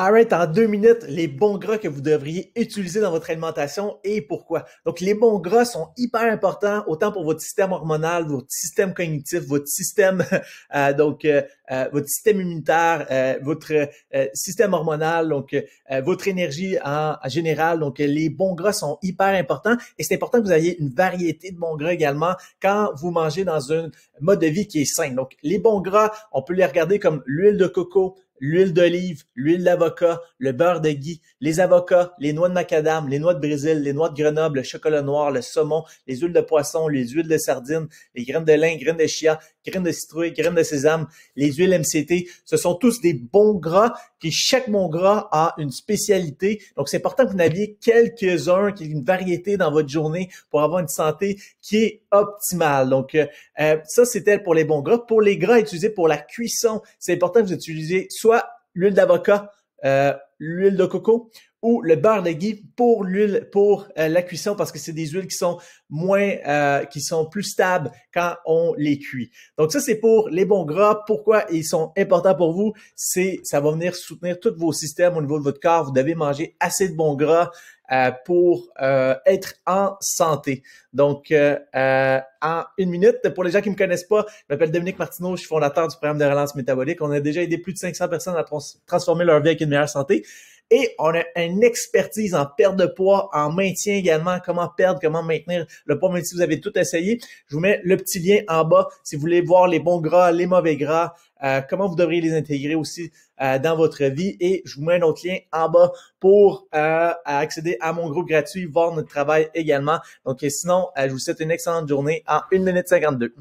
Alright, en deux minutes, les bons gras que vous devriez utiliser dans votre alimentation et pourquoi. Donc, les bons gras sont hyper importants, autant pour votre système hormonal, votre système cognitif, votre système, euh, donc, euh, euh, votre système immunitaire, votre système hormonal, donc, votre énergie en, en, général. Donc, les bons gras sont hyper importants et c'est important que vous ayez une variété de bons gras également quand vous mangez dans un mode de vie qui est sain. Donc, les bons gras, on peut les regarder comme l'huile de coco, l'huile d'olive, l'huile d'avocat, le beurre de gui, les avocats, les noix de macadam, les noix de Brésil, les noix de Grenoble, le chocolat noir, le saumon, les huiles de poisson, les huiles de sardine, les graines de lin, graines de chia, graines de citrouille, graines de sésame, les huiles MCT. Ce sont tous des bons gras qui, chaque bon gras a une spécialité. Donc, c'est important que vous n'aviez quelques-uns, qu'il y ait une variété dans votre journée pour avoir une santé qui est optimale. Donc, euh, euh, ça, c'était pour les bons gras. Pour les gras utilisés pour la cuisson, c'est important que vous utilisez l'huile d'avocat, euh, l'huile de coco ou le beurre de pour l'huile pour euh, la cuisson parce que c'est des huiles qui sont moins euh, qui sont plus stables quand on les cuit. Donc ça c'est pour les bons gras, pourquoi ils sont importants pour vous, c'est ça va venir soutenir tous vos systèmes au niveau de votre corps, vous devez manger assez de bons gras euh, pour euh, être en santé. Donc, euh, en une minute, pour les gens qui me connaissent pas, je m'appelle Dominique Martineau, je suis fondateur du programme de relance métabolique. On a déjà aidé plus de 500 personnes à transformer leur vie avec une meilleure santé. Et on a une expertise en perte de poids, en maintien également, comment perdre, comment maintenir le poids, même si vous avez tout essayé. Je vous mets le petit lien en bas si vous voulez voir les bons gras, les mauvais gras, euh, comment vous devriez les intégrer aussi euh, dans votre vie. Et je vous mets un autre lien en bas pour euh, accéder à mon groupe gratuit, voir notre travail également. Donc sinon, je vous souhaite une excellente journée en 1 minute 52.